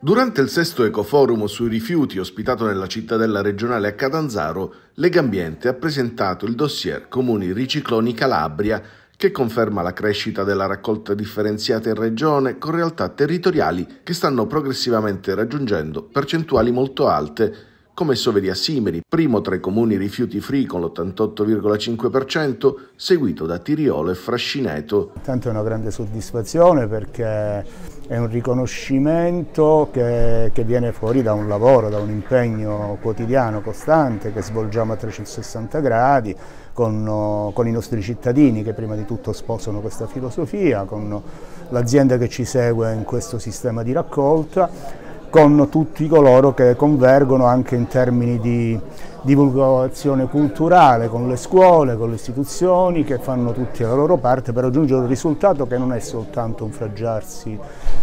Durante il sesto ecoforum sui rifiuti ospitato nella cittadella regionale a Catanzaro, Legambiente ha presentato il dossier Comuni Ricicloni Calabria, che conferma la crescita della raccolta differenziata in regione con realtà territoriali che stanno progressivamente raggiungendo percentuali molto alte come Soveria Simeri, primo tra i comuni rifiuti free con l'88,5%, seguito da Tiriolo e Frascineto. Tanto è una grande soddisfazione perché è un riconoscimento che, che viene fuori da un lavoro, da un impegno quotidiano, costante, che svolgiamo a 360 gradi, con, con, i nostri cittadini che prima di tutto sposano questa filosofia, con l'azienda che ci segue in questo sistema di raccolta con tutti coloro che convergono anche in termini di divulgazione culturale, con le scuole, con le istituzioni che fanno tutti la loro parte per raggiungere un risultato che non è soltanto un fraggiarsi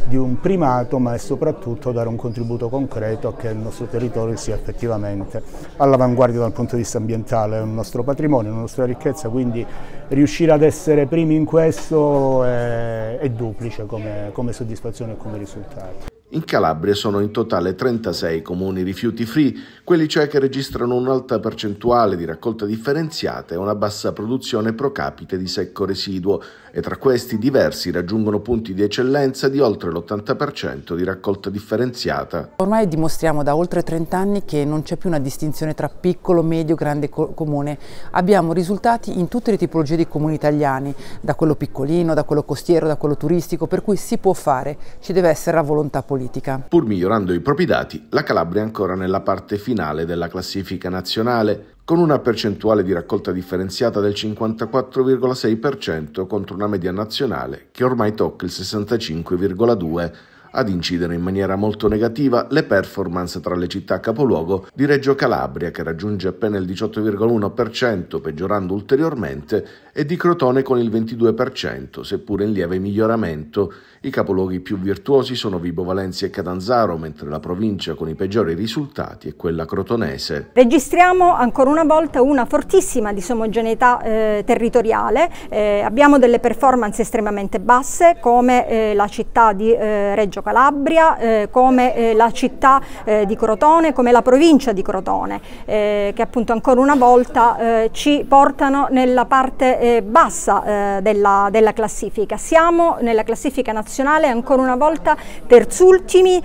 di un primato ma è soprattutto dare un contributo concreto a che il nostro territorio sia effettivamente all'avanguardia dal punto di vista ambientale, è un nostro patrimonio, è una nostra ricchezza, quindi riuscire ad essere primi in questo è, è duplice come, come soddisfazione e come risultato. In Calabria sono in totale 36 comuni rifiuti free, quelli cioè che registrano un'alta percentuale di raccolta differenziata e una bassa produzione pro capite di secco residuo e tra questi diversi raggiungono punti di eccellenza di oltre l'80% di raccolta differenziata. Ormai dimostriamo da oltre 30 anni che non c'è più una distinzione tra piccolo, medio, grande comune. Abbiamo risultati in tutte le tipologie di comuni italiani, da quello piccolino, da quello costiero, da quello turistico, per cui si può fare, ci deve essere la volontà politica politica. Pur migliorando i propri dati, la Calabria è ancora nella parte finale della classifica nazionale, con una percentuale di raccolta differenziata del 54,6% contro una media nazionale che ormai tocca il 65,2% ad incidere in maniera molto negativa le performance tra le città capoluogo di Reggio Calabria che raggiunge appena il 18,1% peggiorando ulteriormente e di Crotone con il 22% seppure in lieve miglioramento. I capoluoghi più virtuosi sono Vibo Valencia e Catanzaro mentre la provincia con i peggiori risultati è quella crotonese. Registriamo ancora una volta una fortissima disomogeneità eh, territoriale, eh, abbiamo delle performance estremamente basse come eh, la città di eh, Reggio Calabria, eh, come eh, la città eh, di Crotone, come la provincia di Crotone, eh, che appunto ancora una volta eh, ci portano nella parte eh, bassa della, della, classifica. Siamo nella classifica nazionale ancora una volta terzultimi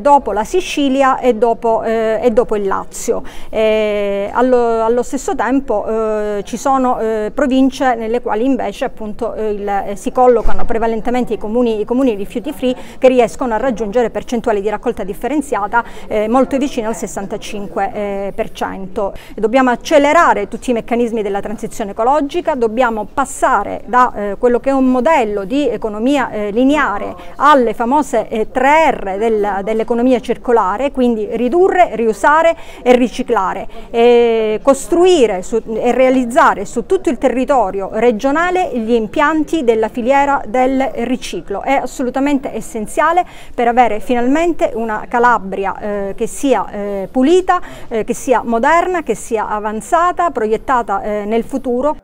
dopo la Sicilia e dopo, e dopo il Lazio. Allo, allo, stesso tempo ci sono province nelle quali invece appunto il, si collocano prevalentemente i comuni, i comuni rifiuti free che riescono a raggiungere percentuali di raccolta differenziata eh, molto vicine al 65%. Eh, dobbiamo accelerare tutti i meccanismi della transizione ecologica, dobbiamo passare da eh, quello che è un modello di economia eh, lineare alle famose eh, 3R del, dell'economia circolare, quindi ridurre, riusare e riciclare, e costruire su, e realizzare su tutto il territorio regionale gli impianti della filiera del riciclo. È assolutamente essenziale essenziale per avere finalmente una Calabria eh, che sia eh, pulita, eh, che sia moderna, che sia avanzata, proiettata eh, nel futuro.